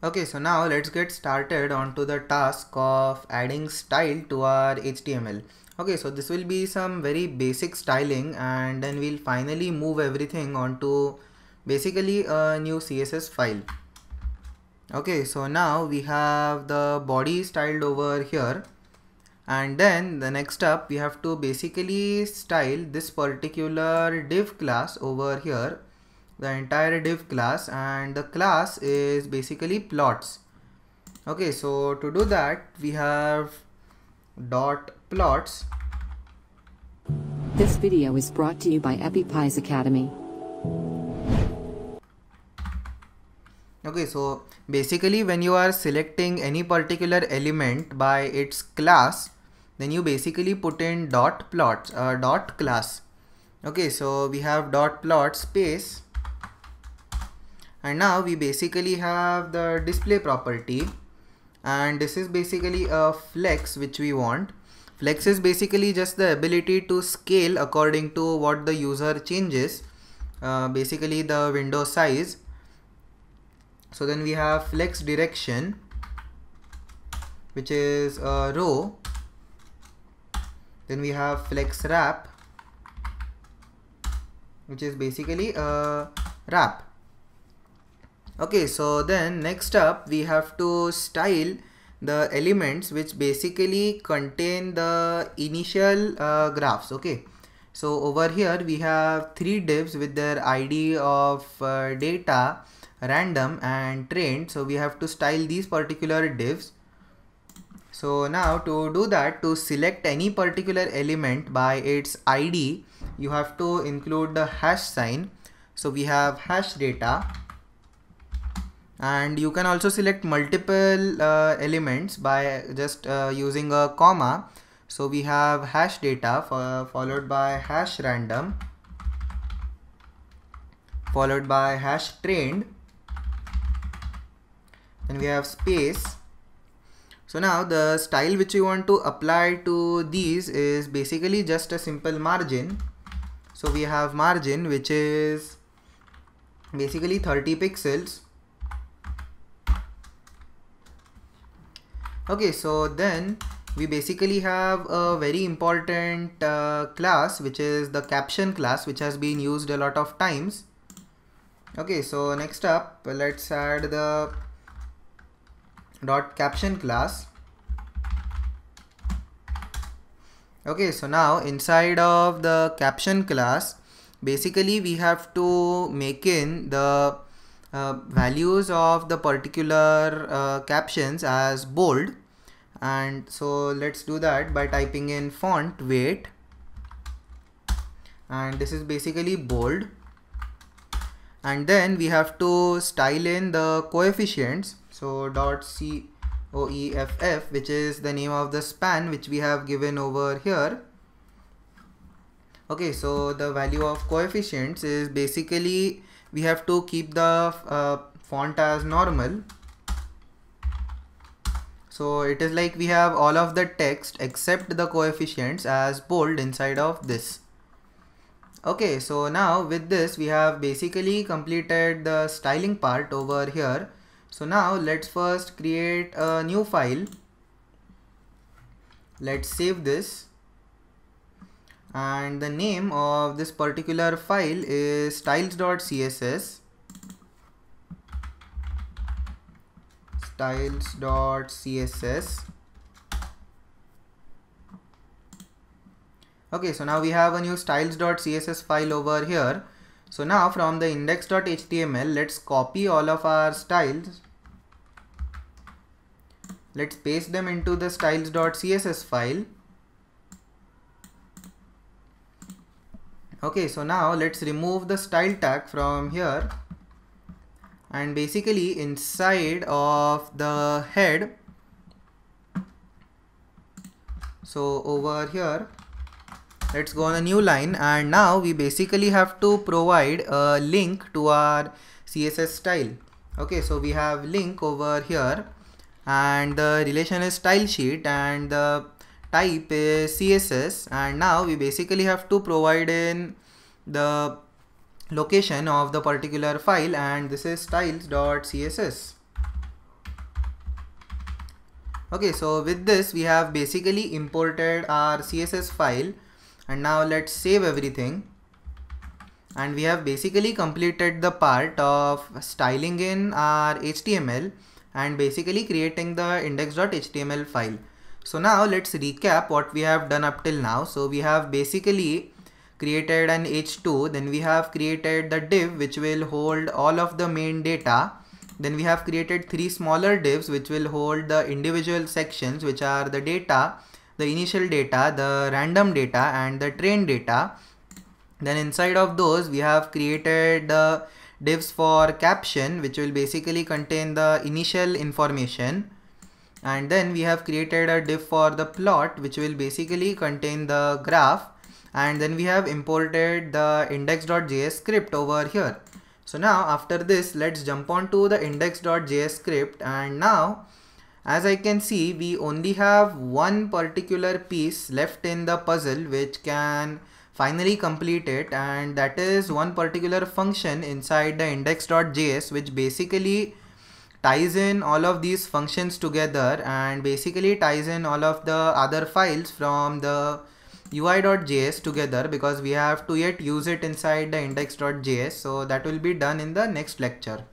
Okay, so now let's get started onto the task of adding style to our HTML. Okay, so this will be some very basic styling and then we'll finally move everything onto basically a new CSS file. Okay, so now we have the body styled over here and then the next up we have to basically style this particular div class over here the entire div class and the class is basically plots okay so to do that we have dot plots this video is brought to you by epipies academy okay so basically when you are selecting any particular element by its class then you basically put in dot plots uh, dot class okay so we have dot plot space and now we basically have the display property and this is basically a flex which we want flex is basically just the ability to scale according to what the user changes uh, basically the window size so then we have flex direction which is a row then we have flex wrap which is basically a wrap okay so then next up we have to style the elements which basically contain the initial uh, graphs okay so over here we have three divs with their id of uh, data random and trained so we have to style these particular divs so now to do that to select any particular element by its id you have to include the hash sign so we have hash data and you can also select multiple uh, elements by just uh, using a comma so we have hash data followed by hash random followed by hash trained then we have space so now the style which we want to apply to these is basically just a simple margin so we have margin which is basically 30 pixels okay so then we basically have a very important uh, class which is the caption class which has been used a lot of times okay so next up let's add the dot caption class okay so now inside of the caption class basically we have to make in the uh, values of the particular uh, captions as bold and so let's do that by typing in font weight and this is basically bold and then we have to style in the coefficients so dot c o e f f which is the name of the span which we have given over here okay so the value of coefficients is basically we have to keep the uh, font as normal so it is like we have all of the text except the coefficients as bold inside of this okay so now with this we have basically completed the styling part over here so now let's first create a new file let's save this and the name of this particular file is styles.css styles.css okay so now we have a new styles.css file over here so now from the index.html let's copy all of our styles let's paste them into the styles.css file okay so now let's remove the style tag from here and basically inside of the head so over here let's go on a new line and now we basically have to provide a link to our css style okay so we have link over here and the relation is style sheet and the type is css and now we basically have to provide an the location of the particular file and this is styles.css okay so with this we have basically imported our css file and now let's save everything and we have basically completed the part of styling in our html and basically creating the index.html file so now let's recap what we have done up till now so we have basically created an h2 then we have created the div which will hold all of the main data then we have created three smaller divs which will hold the individual sections which are the data the initial data the random data and the train data then inside of those we have created the divs for caption which will basically contain the initial information and then we have created a div for the plot which will basically contain the graph and then we have imported the index.js script over here. So now after this let's jump on to the index.js script and now as I can see we only have one particular piece left in the puzzle which can finally complete it and that is one particular function inside the index.js which basically ties in all of these functions together and basically ties in all of the other files from the ui.js together because we have to yet use it inside the index.js so that will be done in the next lecture.